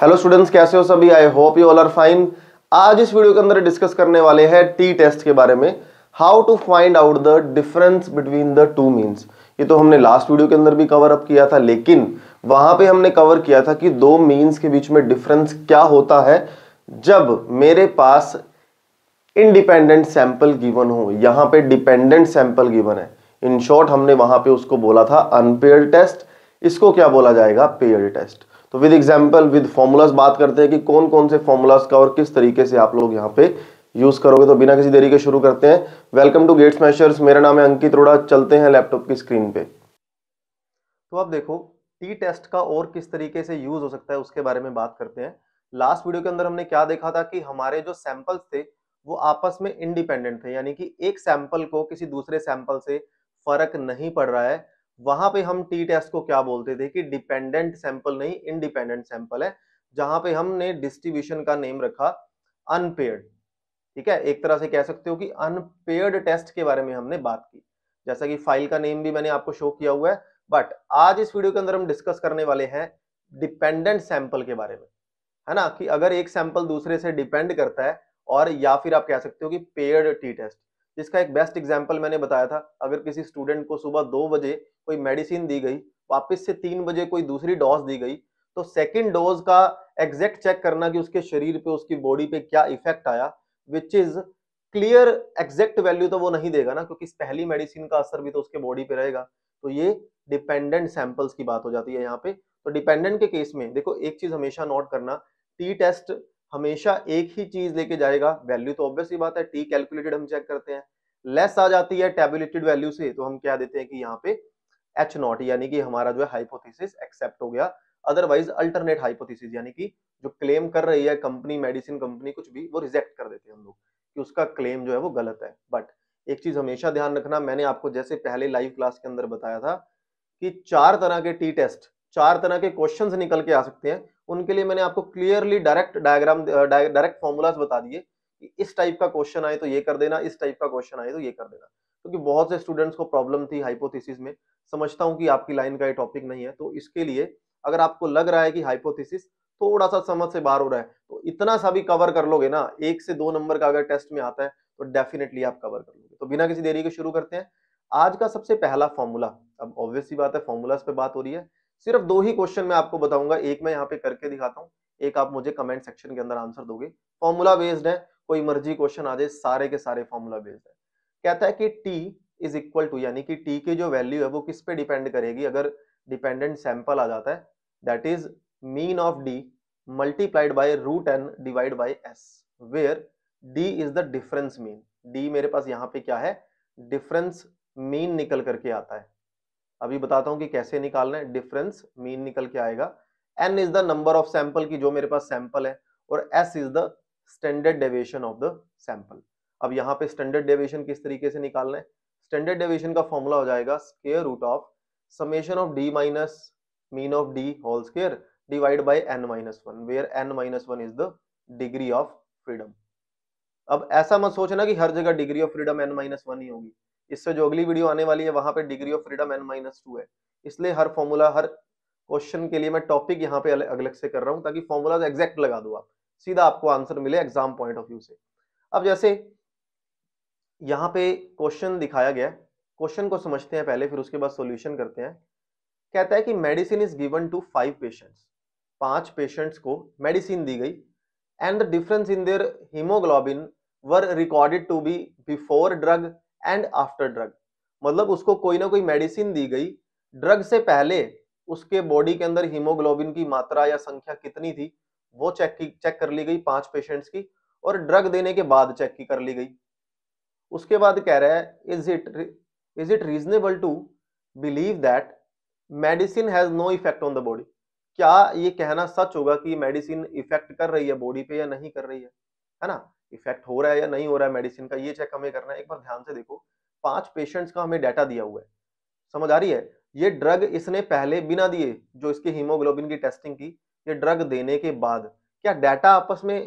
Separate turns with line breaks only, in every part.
Hello students कैसे हो सभी I hope you all are fine आज इस वीडियो के अंदर डिस्कस करने वाले हैं टी टेस्ट के बारे में how to find out the difference between the two means ये तो हमने लास्ट वीडियो के अंदर भी कवर अप किया था लेकिन वहां पे हमने कवर किया था कि दो मीन्स के बीच में डिफरेंस क्या होता है जब मेरे पास इनडिपेंडेंट सैंपल गिवन हो यहाँ पे डिपेंडेंट सैंपल गिवन है इन शॉर्ट हमने वहां पे उसको बोला था अनपेयर टेस्ट इसको क्या बोला जाएगा पेयर टेस्ट तो विद एग्जाम्पल विद फॉर्मूलाज बात करते हैं कि कौन कौन से फॉर्मूलाज का और किस तरीके से आप लोग यहाँ पे यूज करोगे तो बिना किसी देरी के शुरू करते हैं वेलकम टू गेट्स मैशर्स मेरा नाम है अंकित रोड़ा चलते हैं लैपटॉप की स्क्रीन पे तो आप देखो टी टेस्ट का और किस तरीके से यूज हो सकता है उसके बारे में बात करते हैं लास्ट वीडियो के अंदर हमने क्या देखा था कि हमारे जो सैंपल्स थे वो आपस में इंडिपेंडेंट थे यानी कि एक सैंपल को किसी दूसरे सैंपल से फर्क नहीं पड़ रहा है वहां पे हम टी टेस्ट को क्या बोलते थे कि डिपेंडेंट सैंपल नहीं इनडिपेंडेंट सैंपल है जहां पे हमने डिस्ट्रीब्यूशन का नेम रखा अनपेड ठीक है एक तरह से कह सकते हो कि अनपेड टेस्ट के बारे में हमने बात की जैसा कि फाइल का नेम भी मैंने आपको शो किया हुआ है बट आज इस वीडियो के अंदर हम डिस्कस करने वाले हैं डिपेंडेंट सैंपल के बारे में है ना कि अगर एक सैंपल दूसरे से डिपेंड करता है और या फिर आप कह सकते हो कि पेड टी टेस्ट जिसका एक बेस्ट एग्जाम्पल मैंने बताया था अगर किसी स्टूडेंट को सुबह दो बजे कोई मेडिसिन दी गई वापस से तीन बजे कोई दूसरी डोज दी गई तो सेकेंड डोज का एग्जैक्ट चेक करना कि उसके शरीर पे उसकी बॉडी पे क्या इफेक्ट आया which is clear exact value तो वो नहीं देगा ना क्योंकि पहली मेडिसिन का असर भी तो उसके बॉडी पे रहेगा तो ये डिपेंडेंट सैंपल्स की बात हो जाती है यहाँ पे तो डिपेंडेंट के केस में देखो एक चीज हमेशा नोट करना टी टेस्ट हमेशा एक ही चीज लेके जाएगा वैल्यू तो ऑब्वियसली बात है टी कैलकुलेटेड हम चेक करते हैं लेस आ जाती है टेबुलेटेड वैल्यू से तो हम क्या देते हैं कि यहाँ पे एच नॉट यानी कि हमारा जो है हाइपोथेसिस एक्सेप्ट हो गया अदरवाइज अल्टरनेट हाइपोथेसिस यानी कि जो क्लेम कर रही है कंपनी मेडिसिन कंपनी कुछ भी वो रिजेक्ट कर देते हैं हम लोग कि उसका क्लेम जो है वो गलत है बट एक चीज हमेशा ध्यान रखना मैंने आपको जैसे पहले लाइव क्लास के अंदर बताया था कि चार तरह के टी टेस्ट चार तरह के क्वेश्चंस निकल के आ सकते हैं उनके लिए मैंने आपको clearly direct diagram direct formulas बता दिए कि इस टाइप का क्वेश्चन आए तो ये कर देना इस टाइप का क्वेश्चन आए तो ये कर देना क्योंकि तो बहुत से स्टूडेंट्स को प्रॉब्लम थी हाइपोथेसिस में समझता हूँ कि आपकी लाइन का ये टॉपिक नहीं है तो इसके लिए अगर आपको लग रहा है कि हाइपोथिस थोड़ा सा समझ से बाहर हो रहा है तो इतना सा भी कवर कर लोगे ना एक से दो नंबर का अगर टेस्ट में आता है तो डेफिनेटली आप कवर कर लोगे तो बिना किसी देरी के शुरू करते हैं आज का सबसे पहला फॉर्मूला अब ऑब्वियसली बात है फॉर्मूलाज पे बात हो रही है सिर्फ दो ही क्वेश्चन मैं आपको बताऊंगा एक मैं यहाँ पे करके दिखाता हूँ एक आप मुझे कमेंट सेक्शन के अंदर आंसर दोगे फॉर्मूला बेस्ड है कोई मर्जी क्वेश्चन आ जाए सारे के सारे फॉर्मूला बेस्ड है कहता है कि टी इज इक्वल टू यानी कि टी की जो वैल्यू है वो किस पे डिपेंड करेगी अगर डिपेंडेंट सैंपल आ जाता है that is mean of D multiplied by root N divide by S where D is the difference mean D मेरे पास यहाँ पे क्या है डिफरेंस मीन निकल करके आता है अभी बताता हूँ कि कैसे निकालना है डिफरेंस मीन निकल के आएगा N is the number of sample की जो मेरे पास सैंपल है और S is the standard deviation of the sample अब यहाँ पे स्टैंडर्ड डेविएशन किस तरीके से निकालना है स्टैंडर्ड डेविएशन का फॉर्मूला हो जाएगा square root of summation of D minus mean of D whole square divide by N minus one where N minus one is the degree of freedom अब ऐसा मत सोचना कि हर जगह degree of freedom N minus one ही होगी इससे जो अगली वीडियो आने वाली है वहां पे degree of freedom N minus two है इसलिए हर फॉर्मूला हर क्वेश्चन के लिए मैं टॉपिक यहाँ पे अलग से कर रहा हूँ ताकि फॉर्मूला एग्जैक्ट लगा दो आप सीधा आपको आंसर मिले एग्जाम पॉइंट ऑफ व्यू से अब जैसे यहाँ पे क्वेश्चन दिखाया गया क्वेश्चन को समझते हैं पहले फिर उसके बाद सॉल्यूशन करते हैं कहता है कि medicine is given to five patients पांच पेशेंट्स को मेडिसिन दी गई and the difference in their haemoglobin were recorded to be before drug and after drug मतलब उसको कोई ना कोई मेडिसिन दी गई ड्रग से पहले उसके बॉडी के अंदर हीमोग्लोबिन की मात्रा या संख्या कितनी थी वो चेक की चेक कर ली गई पांच पेशेंट्स की और ड्रग देने के बाद चेक की कर ली गई उसके बाद कह रहा है is it is it reasonable to believe that medicine has no effect on the body क्या ये कहना सच होगा कि मेडिसिन इफेक्ट कर रही है बॉडी पे या नहीं कर रही है है ना इफेक्ट हो रहा है या नहीं हो रहा है मेडिसिन का ये चेक हमें करना है एक बार ध्यान से देखो पांच पेशेंट्स का हमें डाटा दिया हुआ है समझ आ रही है ये ड्रग इसने पहले बिना दिए जो इसके हीमोग्लोबिन की टेस्टिंग की ये ड्रग देने के बाद क्या डाटा आपस में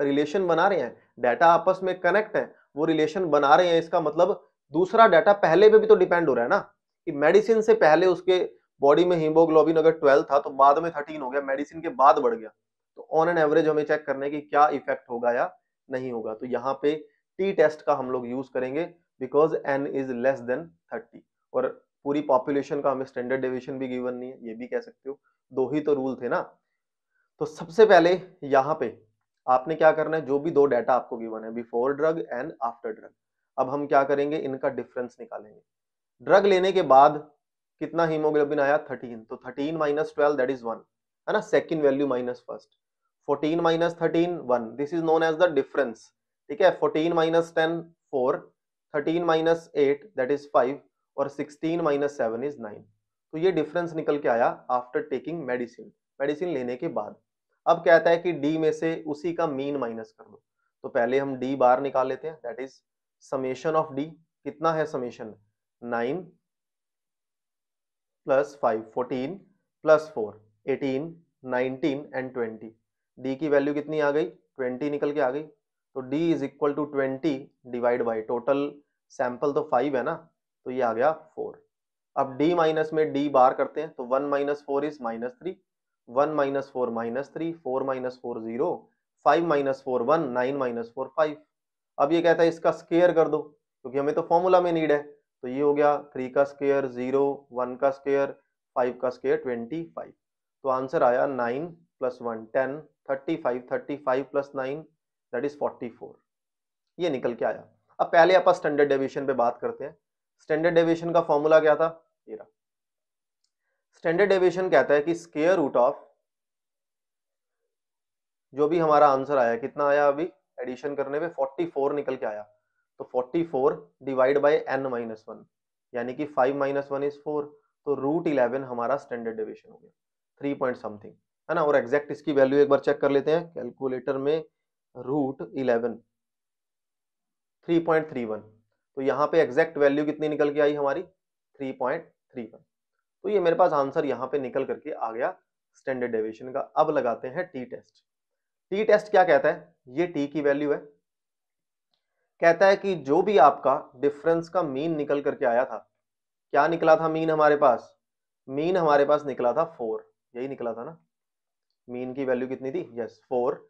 रिलेशन बना रहे हैं डाटा आपस में कनेक्ट है वो रिलेशन बना रहे हैं इसका मतलब दूसरा डाटा पहले पे भी तो डिपेंड हो रहा है ना कि मेडिसिन से पहले उसके बॉडी में हीमोग्लोबिन अगर 12 था तो बाद में 13 हो गया मेडिसिन के बाद बढ़ गया तो ऑन एन एवरेज हमें चेक करने की क्या इफेक्ट होगा या नहीं होगा तो यहाँ पे टी टेस्ट का हम लोग यूज करेंगे because n is less than thirty और पूरी पॉपुलेशन का हमें स्टैंडर्ड डिविशन भी गिवन नहीं है ये भी कह सकते हो दो ही तो रूल थे ना तो सबसे पहले यहाँ पे आपने क्या करना है जो भी दो डाटा आपको गिवन है before drug and after drug अब हम क्या करेंगे इनका डिफरेंस निकालेंगे ड्रग लेने के बाद कितना हीमोग्लोबिन आया थर्टीन तो thirteen minus twelve that is one है ना second value minus first fourteen minus thirteen one this is known as the difference ठीक है fourteen minus ten four thirteen minus eight that is five और sixteen minus seven is nine तो ये difference निकल के आया आफ्टर टेकिंग मेडिसिन मेडिसिन लेने के बाद अब कहता है कि डी में से उसी का मीन माइनस कर दो तो पहले हम डी बार निकाल लेते हैं that is summation of d कितना है summation nine plus five fourteen plus four eighteen nineteen and twenty d की वैल्यू कितनी आ गई ट्वेंटी निकल के आ गई तो d is equal to twenty divide by total sample तो फाइव है ना तो ये आ गया फोर अब डी माइनस में डी बार करते हैं तो one minus four is minus three one minus four minus three four minus four zero five minus four one nine minus four five अब ये कहता है इसका स्केयर कर दो क्योंकि हमें तो फॉर्मूला में नीड है तो ये हो गया थ्री का स्केयर जीरो वन का स्केयर फाइव का स्केयर ट्वेंटी फाइव तो आंसर आया nine plus one ten thirty five thirty five plus nine that is forty four ये निकल के आया अब पहले आप स्टैंडर्ड डेविएशन पे बात करते हैं स्टैंडर्ड डेविएशन का फॉर्मूला क्या था ये रहा स्टैंडर्ड डेविएशन कहता है कि स्केयर रूट ऑफ जो भी हमारा आंसर आया कितना आया अभी एडिशन करने पे 44 निकल के आया तो 44 divide by n minus one यानी कि 5 माइनस वन इज फोर तो रूट इलेवन हमारा स्टैंडर्ड डेविएशन हो गया थ्री पॉइंट समथिंग है ना और एग्जैक्ट इसकी वैल्यू एक बार चेक कर लेते हैं कैलकुलेटर में root eleven three point three one तो यहाँ पे एग्जैक्ट वैल्यू कितनी निकल के आई हमारी थ्री पॉइंट थ्री वन तो ये मेरे पास आंसर यहाँ पे निकल करके आ गया स्टैंडर्ड डेविएशन का अब लगाते हैं टी टेस्ट टी टेस्ट क्या कहता है ये टी की वैल्यू है कहता है कि जो भी आपका डिफरेंस का मीन निकल करके आया था क्या निकला था मीन हमारे पास मीन हमारे पास निकला था फोर यही निकला था ना मीन की वैल्यू कितनी थी yes four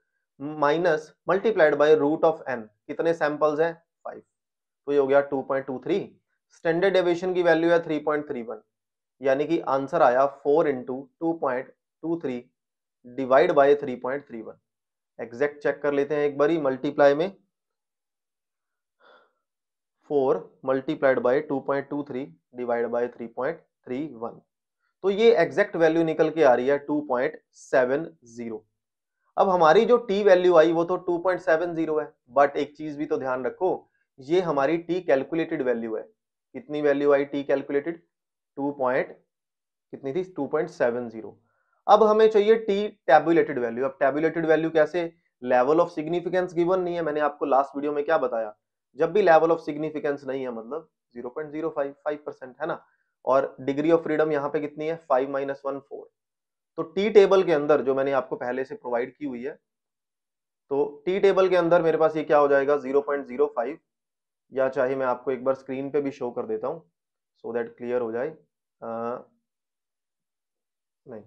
minus multiplied by root of n कितने सैंपल्स हैं फाइव तो ये हो गया two point two three standard deviation की वैल्यू है थ्री पॉइंट थ्री वन यानी कि आंसर आया four into two point two three divide by three point three one exact check कर लेते हैं एक बारी मल्टीप्लाई में four multiplied by two point two three divide by three point three one तो ये एग्जैक्ट वैल्यू निकल के आ रही है 2.70 अब हमारी जो टी वैल्यू आई वो तो 2.70 है बट एक चीज भी तो ध्यान रखो ये हमारी टी कैलकुलेटेड वैल्यू है कितनी वैल्यू आई टी कैलकुलेटेड 2. कितनी थी 2.70 अब हमें चाहिए टी टैबुलेटेड वैल्यू अब टैबुलेटेड वैल्यू कैसे लेवल ऑफ सिग्निफिकेंस गिवन नहीं है मैंने आपको लास्ट वीडियो में क्या बताया जब भी लेवल ऑफ सिग्निफिकेंस नहीं है मतलब 0.055 परसेंट है ना और डिग्री ऑफ फ्रीडम यहाँ पे कितनी है फाइव माइनस वन फोर तो टी टेबल के अंदर जो मैंने आपको पहले से प्रोवाइड की हुई है तो टी टेबल के अंदर मेरे पास ये क्या हो जाएगा जीरो पॉइंट जीरो फाइव या चाहे मैं आपको एक बार स्क्रीन पे भी शो कर देता हूँ सो दैट क्लियर हो जाए आ, नहीं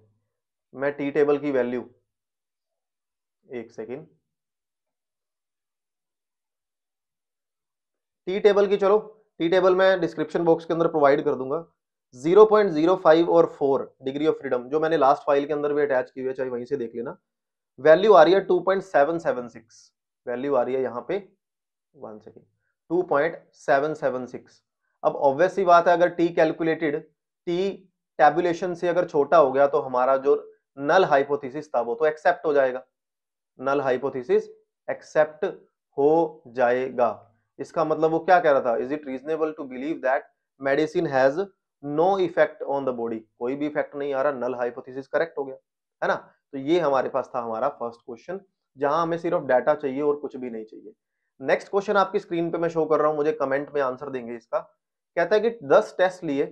मैं टी टेबल की वैल्यू एक सेकेंड टी टेबल की चलो टी टेबल मैं डिस्क्रिप्शन बॉक्स के अंदर प्रोवाइड कर दूंगा 0.05 और 4 डिग्री ऑफ फ्रीडम जो मैंने लास्ट फाइल के अंदर भी अटैच की हुई है चाहे वहीं से देख लेना वैल्यू आ रही है 2.776 वैल्यू आ रही है यहाँ पे वन सेकेंड 2.776 अब ऑब्वियस ही बात है अगर टी कैलकुलेटेड टी टैबुलेशन से अगर छोटा हो गया तो हमारा जो नल हाइपोथीसिस था वो तो एक्सेप्ट हो जाएगा नल हाइपोथीसिस एक्सेप्ट हो जाएगा इसका मतलब वो क्या कह रहा था is it reasonable to believe that medicine has no effect on the body कोई भी इफेक्ट नहीं आ रहा नल हाइपोथेसिस करेक्ट हो गया है ना तो ये हमारे पास था हमारा फर्स्ट क्वेश्चन जहां हमें सिर्फ डाटा चाहिए और कुछ भी नहीं चाहिए नेक्स्ट क्वेश्चन आपकी स्क्रीन पे मैं शो कर रहा हूँ मुझे कमेंट में आंसर देंगे इसका कहता है कि दस टेस्ट लिए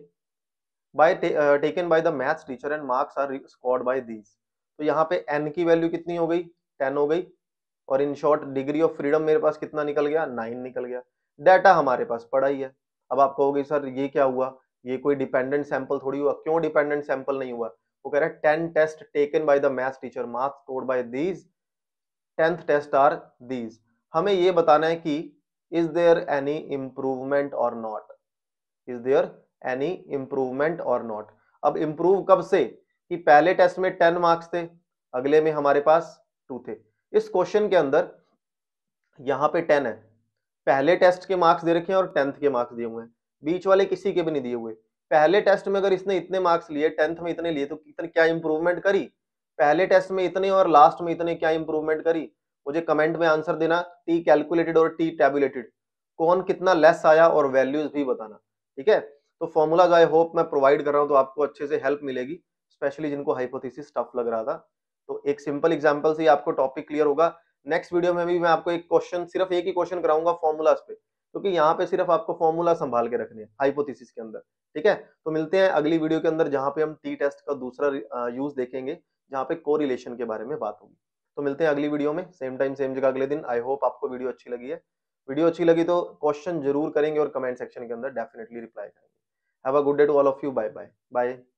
by taken by the maths teacher and marks are scored by these तो यहाँ पे एन की वैल्यू कितनी हो गई टेन हो गई और in short degree of freedom मेरे पास कितना निकल गया नाइन निकल गया डाटा हमारे पास पड़ा ही है अब आप कहोगे सर ये क्या हुआ ये कोई डिपेंडेंट सैंपल थोड़ी हुआ क्यों डिपेंडेंट सैंपल नहीं हुआ वो कह रहा है ten test taken by the maths teacher marks score by these tenth test are these हमें ये बताना है कि is there any improvement or not is there any improvement or not अब इम्प्रूव कब से कि पहले टेस्ट में टेन मार्क्स थे अगले में हमारे पास टू थे इस क्वेश्चन के अंदर यहाँ पे टेन है पहले टेस्ट के मार्क्स दे रखे हैं और टेंथ के मार्क्स दिए हुए हैं बीच वाले किसी के भी नहीं दिए हुए पहले टेस्ट में अगर इसने इतने मार्क्स लिए टेंथ में इतने लिए तो इतने क्या इंप्रूवमेंट करी पहले टेस्ट में इतने और लास्ट में इतने क्या इंप्रूवमेंट करी मुझे कमेंट में आंसर देना टी कैलकुलेटेड और टी टेबुलेटेड कौन कितना लेस आया और वैल्यूज भी बताना ठीक है तो फॉर्मूलाज आई होप मैं प्रोवाइड कर रहा हूँ तो आपको अच्छे से हेल्प मिलेगी स्पेशली जिनको हाइपोथेसिस टफ लग रहा था तो एक सिंपल एग्जाम्पल से आपको टॉपिक क्लियर होगा नेक्स्ट वीडियो में भी मैं आपको एक क्वेश्चन सिर्फ एक ही क्वेश्चन कराऊंगा फॉर्मूलाज पे क्योंकि यहाँ पे सिर्फ आपको फॉर्मूला संभाल के रखने हैं हाइपोथेसिस के अंदर ठीक है तो मिलते हैं अगली वीडियो के अंदर जहाँ पे हम टी टेस्ट का दूसरा यूज देखेंगे जहाँ पे कोरिलेशन के बारे में बात होगी तो मिलते हैं अगली वीडियो में सेम टाइम सेम जगह अगले दिन आई होप आपको वीडियो अच्छी लगी है वीडियो अच्छी लगी तो क्वेश्चन जरूर करेंगे और कमेंट सेक्शन के अंदर डेफिनेटली रिप्लाई करेंगे have a good day to all of you bye bye bye